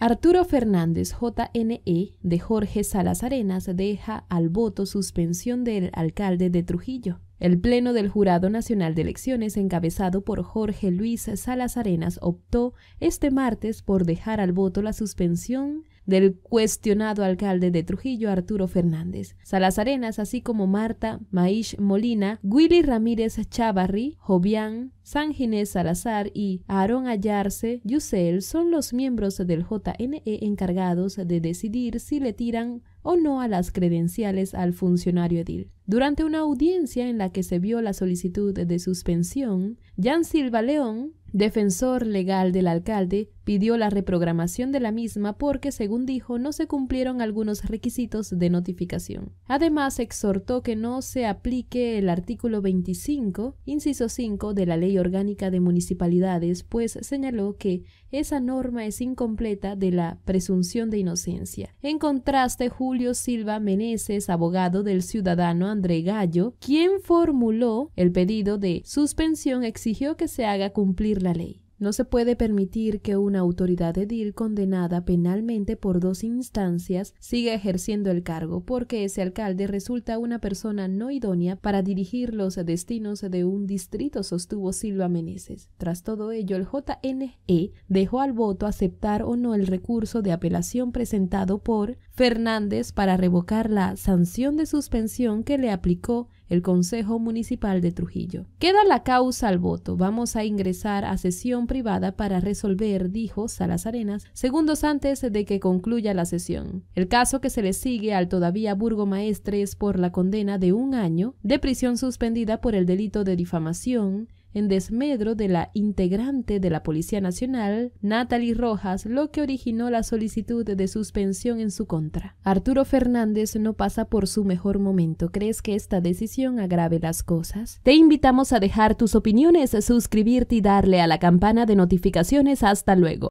Arturo Fernández JNE de Jorge Salas Arenas deja al voto suspensión del alcalde de Trujillo. El Pleno del Jurado Nacional de Elecciones, encabezado por Jorge Luis Salas Arenas, optó este martes por dejar al voto la suspensión del cuestionado alcalde de Trujillo, Arturo Fernández. Salazarenas, así como Marta Maish Molina, Willy Ramírez Chavarri, Jovián, San Ginés Salazar y Aarón Ayarse Yusel son los miembros del JNE encargados de decidir si le tiran o no a las credenciales al funcionario edil. Durante una audiencia en la que se vio la solicitud de suspensión, Jan Silva León, defensor legal del alcalde, pidió la reprogramación de la misma porque, según dijo, no se cumplieron algunos requisitos de notificación. Además, exhortó que no se aplique el artículo 25, inciso 5 de la Ley Orgánica de Municipalidades, pues señaló que esa norma es incompleta de la presunción de inocencia. En contraste, Julio Silva Meneses, abogado del ciudadano André Gallo, quien formuló el pedido de suspensión, exigió que se haga cumplir la ley. No se puede permitir que una autoridad edil condenada penalmente por dos instancias siga ejerciendo el cargo porque ese alcalde resulta una persona no idónea para dirigir los destinos de un distrito, sostuvo Silva Meneses. Tras todo ello, el JNE dejó al voto aceptar o no el recurso de apelación presentado por Fernández para revocar la sanción de suspensión que le aplicó el Consejo Municipal de Trujillo. Queda la causa al voto. Vamos a ingresar a sesión privada para resolver, dijo Salas Arenas, segundos antes de que concluya la sesión. El caso que se le sigue al todavía burgomaestre es por la condena de un año de prisión suspendida por el delito de difamación, en desmedro de la integrante de la Policía Nacional, Natalie Rojas, lo que originó la solicitud de suspensión en su contra. Arturo Fernández no pasa por su mejor momento. ¿Crees que esta decisión agrave las cosas? Te invitamos a dejar tus opiniones, suscribirte y darle a la campana de notificaciones. Hasta luego.